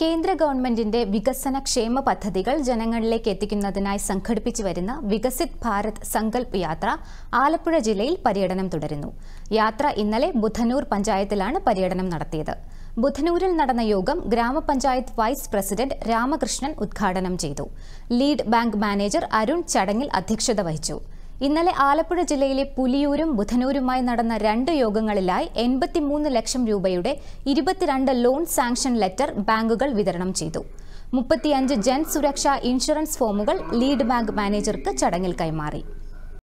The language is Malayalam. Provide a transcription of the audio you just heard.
കേന്ദ്ര ഗവൺമെന്റിന്റെ വികസന ക്ഷേമ പദ്ധതികൾ ജനങ്ങളിലേക്ക് എത്തിക്കുന്നതിനായി സംഘടിപ്പിച്ചു വരുന്ന വികസിത് ഭാരത് സങ്കല്പ് യാത്ര ആലപ്പുഴ ജില്ലയിൽ പര്യടനം തുടരുന്നു യാത്ര ഇന്നലെ ബുധനൂർ പഞ്ചായത്തിലാണ് പര്യടനം നടത്തിയത് ബുധനൂരിൽ നടന്ന യോഗം ഗ്രാമപഞ്ചായത്ത് വൈസ് പ്രസിഡന്റ് രാമകൃഷ്ണൻ ഉദ്ഘാടനം ചെയ്തു ലീഡ് ബാങ്ക് മാനേജർ അരുൺ ചടങ്ങിൽ അധ്യക്ഷത വഹിച്ചു ഇന്നലെ ആലപ്പുഴ ജില്ലയിലെ പുലിയൂരും ബുധനൂരുമായി നടന്ന രണ്ട് യോഗങ്ങളിലായി എൺപത്തിമൂന്ന് ലക്ഷം രൂപയുടെ ഇരുപത്തിരണ്ട് ലോൺ സാങ്ഷൻ ലെറ്റർ ബാങ്കുകൾ വിതരണം ചെയ്തു മുപ്പത്തിയഞ്ച് ജൻ സുരക്ഷാ ഇൻഷുറൻസ് ഫോമുകൾ ലീഡ് ബാങ്ക് മാനേജർക്ക് ചടങ്ങിൽ കൈമാറി